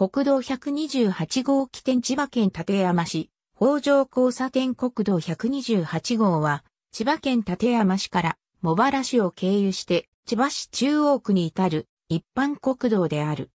国道128号起点千葉県立山市、北条交差点国道128号は、千葉県立山市から茂原市を経由して、千葉市中央区に至る一般国道である。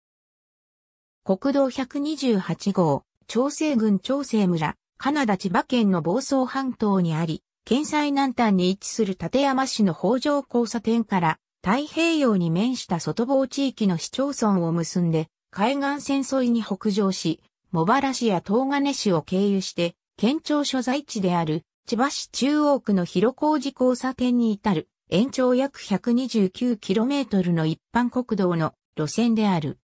国道128号、長生郡長生村、カナダ千葉県の房総半島にあり、県西南端に位置する立山市の北条交差点から太平洋に面した外房地域の市町村を結んで、海岸線沿いに北上し、茂原市や東金市を経由して、県庁所在地である千葉市中央区の広小路交差点に至る、延長約 129km の一般国道の路線である。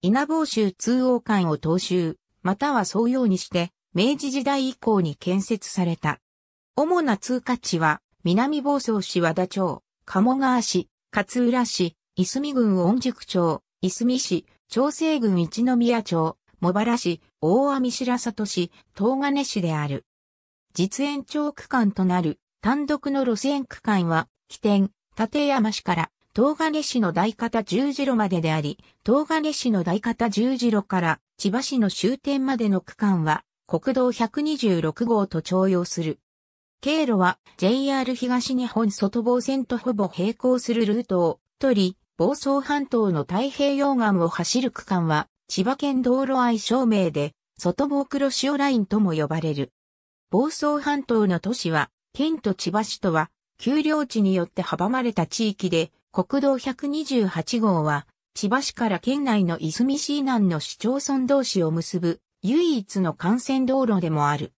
稲房州通央間を踏襲、または総用にして、明治時代以降に建設された。主な通過地は、南房総市和田町、鴨川市、勝浦市、いすみ郡御宿町、いすみ市、朝生郡一宮町、茂原市、大網白里市、東金市である。実演長区間となる単独の路線区間は、起点、立山市から東金市の大方十字路までであり、東金市の大方十字路から千葉市の終点までの区間は、国道126号と徴用する。経路は JR 東日本外房線とほぼ並行するルートを取り、房総半島の太平洋岸を走る区間は、千葉県道路愛称名で、外房黒潮ラインとも呼ばれる。房総半島の都市は、県と千葉市とは、丘陵地によって阻まれた地域で、国道128号は、千葉市から県内の泉市南の市町村同士を結ぶ、唯一の幹線道路でもある。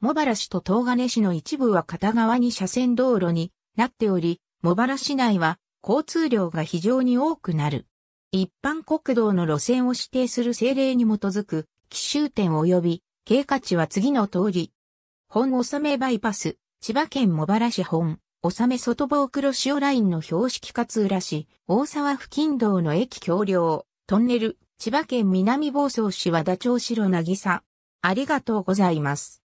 茂原市と東金市の一部は片側に車線道路になっており、茂原市内は交通量が非常に多くなる。一般国道の路線を指定する政令に基づく、奇襲点及び、経過値は次の通り。本納めバイパス、千葉県茂原市本、納め外房黒潮ラインの標識勝浦市、大沢付近道の駅橋梁、トンネル、千葉県南房総市和田町城渚。ありがとうございます。